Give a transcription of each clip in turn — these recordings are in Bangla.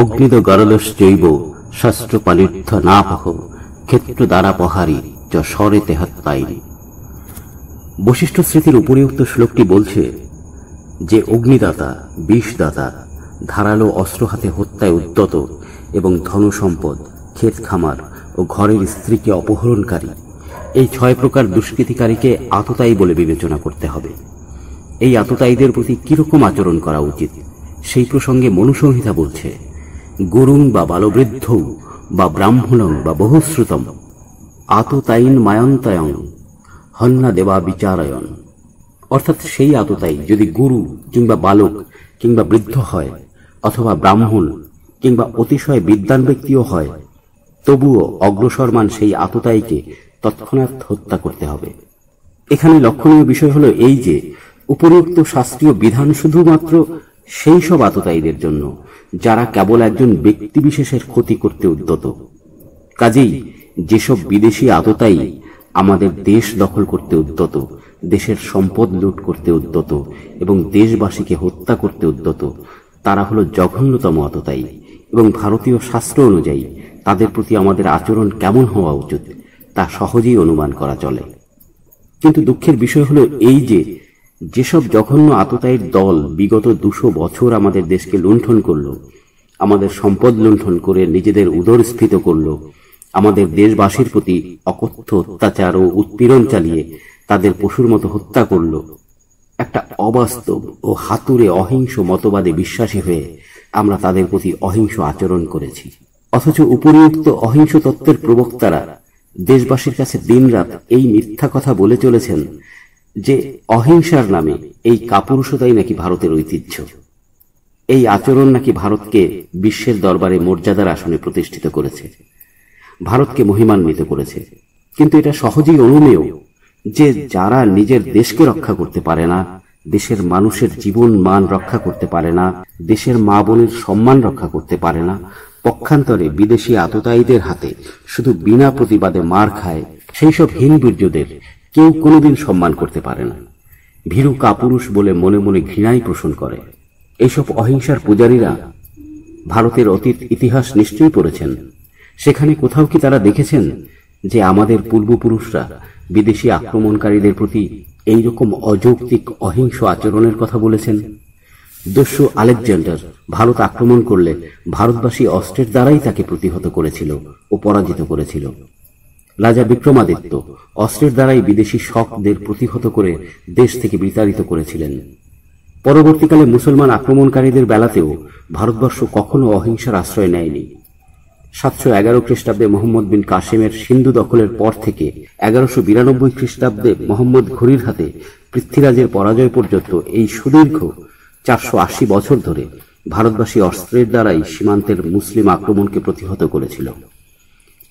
অগ্নিদ গরলশ্চৈব না পাহ ক্ষেত্র দ্বারা পহারি চ স্বরে হত্যাইনি বশিষ্ঠ স্মৃতির উপরিউক্ত শ্লোকটি বলছে যে অগ্নিদাতা বিষদাতা ধারালো অস্ত্র হাতে হত্যায় উদ্যত এবং ধনসম্পদ ক্ষেত খামার ও ঘরের স্ত্রীকে অপহরণকারী এই ছয় প্রকার দুষ্কৃতিকারীকে আততায়ী বলে বিবেচনা করতে হবে এই আততায়ীদের প্রতি কীরকম আচরণ করা উচিত সেই প্রসঙ্গে মনুসংহিতা বলছে গুরুং বা বালবৃদ্ধ বা ব্রাহ্মণং বা বহুশ্রুতম আততায়ীন মায়ন্তায়ং হন্না দেবা বিচারায়ণ অর্থাৎ সেই আততায়ী যদি গুরু কিংবা বালক কিংবা বৃদ্ধ হয় অথবা ব্রাহ্মণ কিংবা অতিশয় বিদ্যান ব্যক্তিও হয় তবুও অগ্রসরমান সেই আততায়ীকে তৎক্ষণাৎ হত্যা করতে হবে এখানে লক্ষণীয় বিষয় হলো এই যে উপরোক্ত শাস্ত্রীয় বিধান শুধুমাত্র সেই সব আততায়ীদের জন্য যারা কেবল একজন ব্যক্তিবিশেষের ক্ষতি করতে উদ্যত কাজেই যেসব বিদেশি আততাই আমাদের দেশ দখল করতে উদ্যত দেশের সম্পদ লুট করতে উদ্যত এবং দেশবাসীকে হত্যা করতে উদ্যত তারা হলো জঘন্যতম আততাই এবং ভারতীয় শাস্ত্র অনুযায়ী তাদের প্রতি আমাদের আচরণ কেমন হওয়া উচিত তা সহজেই অনুমান করা চলে কিন্তু দুঃখের বিষয় হলো এই যে যেসব জঘন্য আততায়ীর দল বিগত দুশো বছর আমাদের দেশকে লুণ্ঠন করল আমাদের সম্পদ লুণ্ঠন করে নিজেদের উদর স্ফীত করল আমাদের দেশবাসীর প্রতি অকথ্য অত্যাচার ও উৎপীড়ন চালিয়ে তাদের পশুর মতো হত্যা করল একটা অবাস্তব ও হাতুরে অহিংস মতবাদে বিশ্বাসী হয়ে আমরা তাদের প্রতি অহিংস আচরণ করেছি অথচ উপরিউক্ত অহিংস তত্ত্বের প্রবক্তারা দেশবাসীর কাছে দিনরাত এই মিথ্যা কথা বলে চলেছেন যে অহিংসার নামে এই কাপুরুষতাই নাকি ভারতের ঐতিহ্য এই আচরণ নাকি ভারতকে বিশ্বের দরবারে মর্যাদার আসনে প্রতিষ্ঠিত করেছে ভারতকে মহিমান্বিত করেছে কিন্তু এটা সহজেই অনুমেয় যে যারা নিজের দেশকে রক্ষা করতে পারে না দেশের মানুষের জীবন মান রক্ষা করতে পারে না দেশের মা বোনের সম্মান রক্ষা করতে পারে না পক্ষান্তরে বিদেশি আততায়ীদের হাতে শুধু বিনা প্রতিবাদে মার খায় সেই সব হিন কেউ কোনোদিন সম্মান করতে পারে না ভীরু কাপুরুষ বলে মনে মনে ঘৃণাই পোষণ করে এইসব অহিংসার পূজারীরা ভারতের অতীত ইতিহাস নিশ্চয়ই পড়েছেন সেখানে কোথাও কি তারা দেখেছেন যে আমাদের পূর্বপুরুষরা বিদেশি আক্রমণকারীদের প্রতি এই রকম অযৌক্তিক অহিংস আচরণের কথা বলেছেন দস্যু আলেকজান্ডার ভারত আক্রমণ করলে ভারতবাসী অস্ত্রের দ্বারাই তাকে প্রতিহত করেছিল ও পরাজিত করেছিল রাজা বিক্রমাদিত্য অস্ত্রের দ্বারাই বিদেশি শকদের প্রতিহত করে দেশ থেকে বিতাড়িত করেছিলেন পরবর্তীকালে মুসলমান আক্রমণকারীদের বেলাতেও ভারতবর্ষ কখনো অহিংসার আশ্রয় নেয়নি সাতশো এগারো খ্রিস্টাব্দে মোহাম্মদ বিন কাশেমের সিন্ধু দখলের পর থেকে এগারোশো বিরানব্বই খ্রিস্টাব্দে মোহাম্মদ ঘুরির হাতে পৃথ্বীরাজের পরাজয় পর্যন্ত এই সুদীর্ঘ চারশো আশি বছর ধরে ভারতবাসী অস্ত্রের দ্বারাই সীমান্তের মুসলিম আক্রমণকে প্রতিহত করেছিল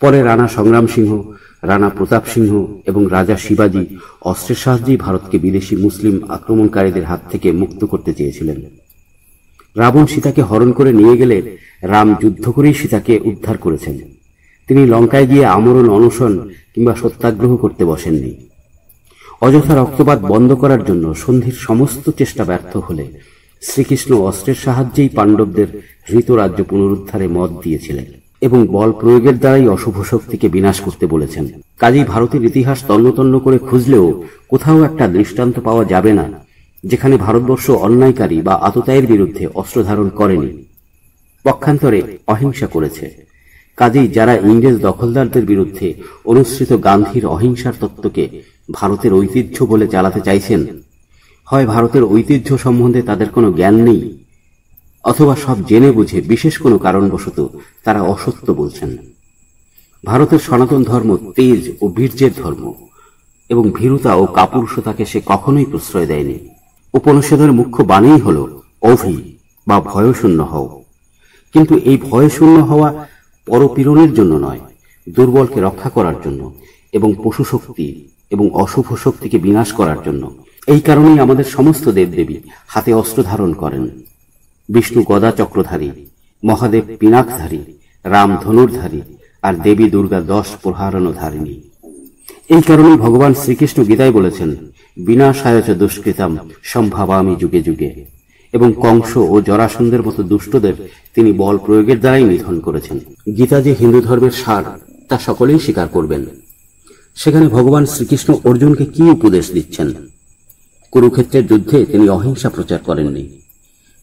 পরে রানা সংগ্রাম সিংহ রানা প্রতাপ সিংহ এবং রাজা শিবাজি অস্ত্রের সাহায্যেই ভারতকে বিদেশি মুসলিম আক্রমণকারীদের হাত থেকে মুক্ত করতে চেয়েছিলেন রাবণ সীতাকে হরণ করে নিয়ে গেলে রাম যুদ্ধ করেই সীতাকে উদ্ধার করেছেন তিনি লঙ্কায় গিয়ে আমরণ অনশন কিংবা সত্যাগ্রহ করতে বসেননি অযথা রক্তপাত বন্ধ করার জন্য সন্ধির সমস্ত চেষ্টা ব্যর্থ হলে শ্রীকৃষ্ণ অস্ত্রের সাহায্যেই পাণ্ডবদের হৃত রাজ্য পুনরুদ্ধারে মত দিয়েছিলেন এবং বল প্রয়োগের দ্বারাই অশুভ শক্তিকে বিনাশ করতে বলেছেন কাজেই ভারতের ইতিহাস তন্নতন্ন করে খুঁজলেও কোথাও একটা দৃষ্টান্ত পাওয়া যাবে না যেখানে ভারতবর্ষ অন্যায়কারী বা আততায়ের বিরুদ্ধে অস্ত্র ধারণ করেনি পক্ষান্তরে অহিংসা করেছে কাজেই যারা ইংরেজ দখলদারদের বিরুদ্ধে অনুসৃত গান্ধীর অহিংসার তত্ত্বকে ভারতের ঐতিহ্য বলে চালাতে চাইছেন হয় ভারতের ঐতিহ্য সম্বন্ধে তাদের কোনো জ্ঞান নেই অথবা সব জেনে বুঝে বিশেষ কোনো কারণবশত তারা অসত্য বলছেন ভারতের সনাতন ধর্ম তেজ ও বীর্যের ধর্ম এবং ভীরুতা ও কাপুরুষতাকে সে কখনোই প্রশ্রয় দেয়নি উপনিষদের মুখ্য বাণী হল অভি বা ভয়শূন্য হও কিন্তু এই ভয়শূন্য হওয়া পরপীড়নের জন্য নয় দুর্বলকে রক্ষা করার জন্য এবং পশু শক্তি এবং অশুভ শক্তিকে বিনাশ করার জন্য এই কারণেই আমাদের সমস্ত দেবদেবী হাতে অস্ত্র ধারণ করেন বিষ্ণু গদা চক্রধারী মহাদেব পিনাকধারী রাম ধনুর্ধারী আর দেবী দুর্গা দশ প্রহারণ ধারিণী এই কারণে ভগবান শ্রীকৃষ্ণ গীতায় বলেছেন বিনা সায়চ দুষ্কৃতাম সম্ভাবামি যুগে যুগে এবং কংস ও জরাসন্ধের মতো দুষ্টদের তিনি বল প্রয়োগের দ্বারাই নিধন করেছেন গীতা যে হিন্দু ধর্মের সার তা সকলেই স্বীকার করবেন সেখানে ভগবান শ্রীকৃষ্ণ অর্জুনকে কি উপদেশ দিচ্ছেন কুরুক্ষেত্রের যুদ্ধে তিনি অহিংসা প্রচার করেননি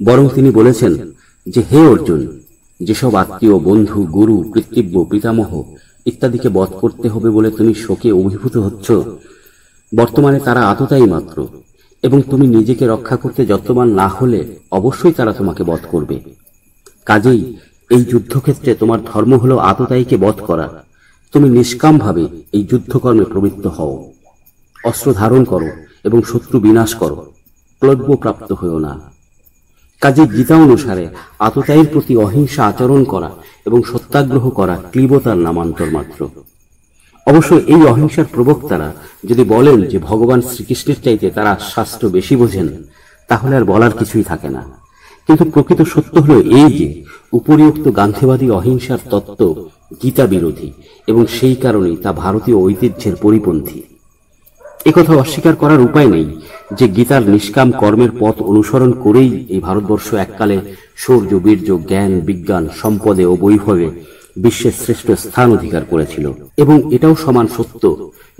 বরং তিনি বলেছেন যে হে অর্জুন যেসব আত্মীয় বন্ধু গুরু কৃতিব্য পিতামহ ইত্যাদিকে বধ করতে হবে বলে তুমি শোকে অভিভূত হচ্ছ বর্তমানে তারা আততাই মাত্র এবং তুমি নিজেকে রক্ষা করতে যত্নবান না হলে অবশ্যই তারা তোমাকে বধ করবে কাজেই এই যুদ্ধক্ষেত্রে তোমার ধর্ম হলো আততায়ীকে বধ করা তুমি নিষ্কামভাবে এই যুদ্ধকর্মে প্রবৃত্ত হও অস্ত্র ধারণ করো এবং শত্রু বিনাশ করো প্রাপ্ত হও না কাজে গীতা অনুসারে আততায়ীর প্রতি অহিংসা আচরণ করা এবং সত্যাগ্রহ করা ক্লিবতার নামান্তর মাত্র অবশ্য এই অহিংসার প্রবক্তারা যদি বলেন যে ভগবান শ্রীকৃষ্ণের চাইতে তারা শাস্ত্র বেশি বোঝেন তাহলে আর বলার কিছুই থাকে না কিন্তু প্রকৃত সত্য হলো এই যে উপরিউক্ত গান্ধীবাদী অহিংসার তত্ত্ব গীতা বিরোধী এবং সেই কারণেই তা ভারতীয় ঐতিহ্যের পরিপন্থী একথা অস্বীকার করার উপায় নেই যে গীতার নিষ্কাম কর্মের পথ অনুসরণ করেই এই ভারতবর্ষ এককালে সৌর্য বীর্য জ্ঞান বিজ্ঞান সম্পদে ও বৈভবে বিশ্বের শ্রেষ্ঠ স্থান অধিকার করেছিল এবং এটাও সমান সত্য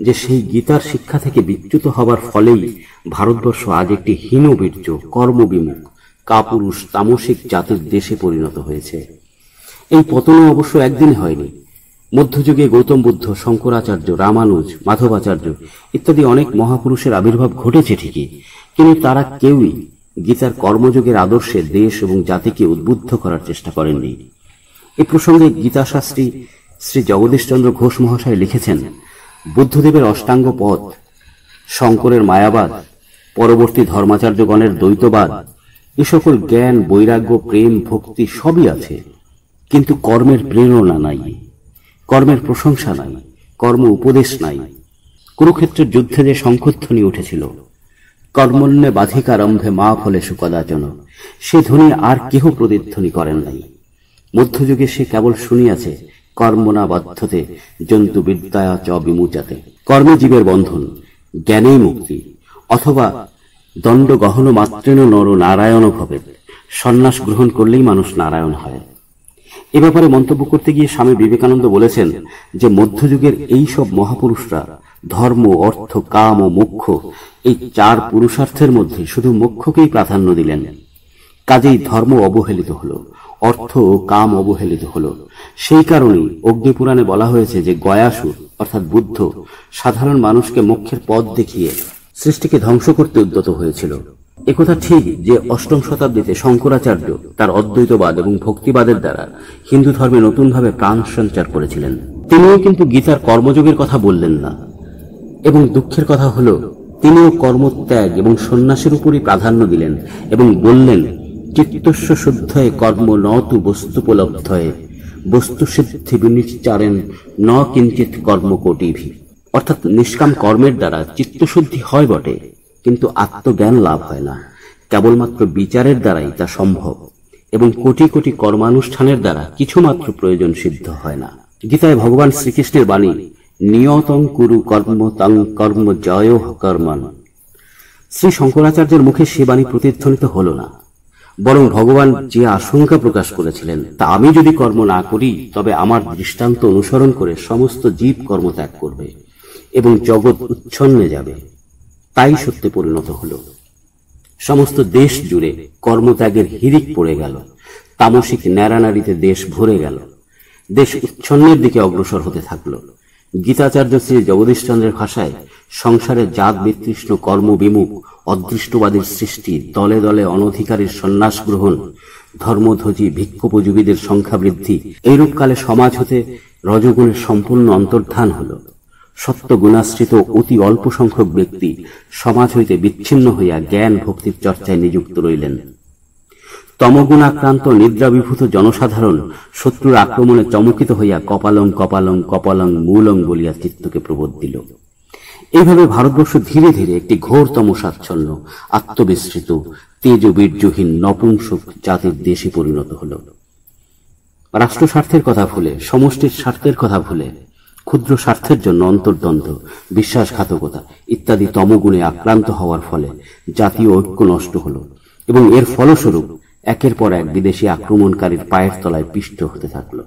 যে সেই গীতার শিক্ষা থেকে বিচ্যুত হবার ফলেই ভারতবর্ষ আজ একটি হীন বীর্য কর্মবিমুখ কাপুরুষ তামসিক জাতির দেশে পরিণত হয়েছে এই পতনও অবশ্য একদিন হয়নি মধ্যযুগে গৌতম বুদ্ধ শঙ্করাচার্য রামানুজ মাধবাচার্য ইত্যাদি অনেক মহাপুরুষের আবির্ভাব ঘটেছে ঠিকই কিন্তু তারা কেউই গীতার কর্মযোগের আদর্শে দেশ এবং জাতিকে উদ্বুদ্ধ করার চেষ্টা করেননি এ প্রসঙ্গে গীতাশাস্ত্রী শ্রী জগদীশচন্দ্র ঘোষ মহাশয় লিখেছেন বুদ্ধদেবের অষ্টাঙ্গ পথ শঙ্করের মায়াবাদ পরবর্তী ধর্মাচার্যগণের দ্বৈতবাদ এ সকল জ্ঞান বৈরাগ্য প্রেম ভক্তি সবই আছে কিন্তু কর্মের প্রেরণা নাই কর্মের প্রশংসা নাই কর্ম উপদেশ নাই কুরুক্ষেত্রের যুদ্ধে যে শঙ্খধ্বনি উঠেছিল কর্মণ্যে বাধিকারম্ভে মা ফলে সুকদাচন সে ধ্বনি আর কেহ প্রতিধ্বনি করেন নাই মধ্যযুগে সে কেবল শুনিয়াছে কর্মনা বাধ্যতে জন্তু বিদ্যায় চ বিমুচাতে কর্মে জীবের বন্ধন জ্ঞানেই মুক্তি অথবা দণ্ড গহন মাতৃণ নর নারায়ণ ভবে সন্ন্যাস গ্রহণ করলেই মানুষ নারায়ণ হয় এ ব্যাপারে মন্তব্য করতে গিয়ে স্বামী বিবেকানন্দ বলেছেন যে মধ্যযুগের এই সব মহাপুরুষরা ধর্ম অর্থ কাম ও মোক্ষ এই চার পুরুষার্থের মধ্যে শুধু মোক্ষকেই প্রাধান্য দিলেন কাজেই ধর্ম অবহেলিত হল অর্থ ও কাম অবহেলিত হল সেই কারণেই অগ্নিপুরাণে বলা হয়েছে যে গয়াসুর অর্থাৎ বুদ্ধ সাধারণ মানুষকে মোক্ষের পথ দেখিয়ে সৃষ্টিকে ধ্বংস করতে উদ্যত হয়েছিল একথা ঠিক যে অষ্টম শতাব্দীতে শঙ্করাচার্য তার অদ্বৈতবাদ এবং ভক্তিবাদের দ্বারা হিন্দু ধর্মে নতুনভাবে প্রাণ সঞ্চার করেছিলেন তিনিও কিন্তু গীতার কর্মযোগের কথা বললেন না এবং দুঃখের কথা হল তিনিও কর্মত্যাগ এবং সন্ন্যাসের উপরই প্রাধান্য দিলেন এবং বললেন চিত্তস্ব শুদ্ধয়ে কর্ম নতু বস্তুপলব্ধয়ে বস্তু সিদ্ধি বিনিশ্চারেন ন কিঞ্চিত কর্ম কোটিভি অর্থাৎ নিষ্কাম কর্মের দ্বারা চিত্তশুদ্ধি হয় বটে কিন্তু আত্মজ্ঞান লাভ হয় না কেবলমাত্র বিচারের দ্বারাই তা সম্ভব এবং কোটি কোটি কর্মানুষ্ঠানের দ্বারা কিছুমাত্র প্রয়োজন সিদ্ধ হয় না গীতায় ভগবান শ্রীকৃষ্ণের বাণী নিয়তং কুরু কর্ম তং কর্ম জয় কর্মণ শ্রী শঙ্করাচার্যের মুখে সে বাণী প্রতিধ্বনিত হল না বরং ভগবান যে আশঙ্কা প্রকাশ করেছিলেন তা আমি যদি কর্ম না করি তবে আমার দৃষ্টান্ত অনুসরণ করে সমস্ত জীব কর্ম ত্যাগ করবে এবং জগৎ উচ্ছন্নে যাবে তাই সত্যে পরিণত হল সমস্ত দেশ জুড়ে কর্মত্যাগের হিরিক পড়ে গেল তামসিক ন্যাড়ানাড়িতে দেশ ভরে গেল দেশ উচ্ছন্নের দিকে অগ্রসর হতে থাকল গীতাচার্য শ্রী জগদীশ চন্দ্রের ভাষায় সংসারে জাত বিতৃষ্ণ কর্মবিমুখ অদৃষ্টবাদীর সৃষ্টি দলে দলে অনধিকারীর সন্ন্যাস গ্রহণ ধর্মধ্বজি ভিক্ষোপযোগীদের সংখ্যা বৃদ্ধি এইরূপ কালে সমাজ হতে রজগুণের সম্পূর্ণ অন্তর্ধান হলো সত্য গুণাশ্রিত অতি অল্প সংখ্যক ব্যক্তি সমাজ হইতে বিচ্ছিন্ন হইয়া জ্ঞান ভক্তির চর্চায় নিযুক্ত রইলেন তমগুণাক্রান্ত নিদ্রাবিভূত জনসাধারণ শত্রুর আক্রমণে চমকিত হইয়া কপালং কপালং কপালং মূলং বলিয়া চিত্তকে প্রবোধ দিল এইভাবে ভারতবর্ষ ধীরে ধীরে একটি ঘোরতম স্বাচ্ছন্ন আত্মবিস্তৃত তেজ বীর্যহীন নপুংসুক জাতির দেশে পরিণত হল রাষ্ট্র স্বার্থের কথা ভুলে সমষ্টির স্বার্থের কথা ভুলে ক্ষুদ্র স্বার্থের জন্য অন্তর্দ্বন্দ্ব বিশ্বাসঘাতকতা ইত্যাদি তমগুণে আক্রান্ত হওয়ার ফলে জাতীয় ঐক্য নষ্ট হল এবং এর ফলস্বরূপ একের পর এক বিদেশি আক্রমণকারীর পায়ের তলায় পিষ্ট হতে থাকলো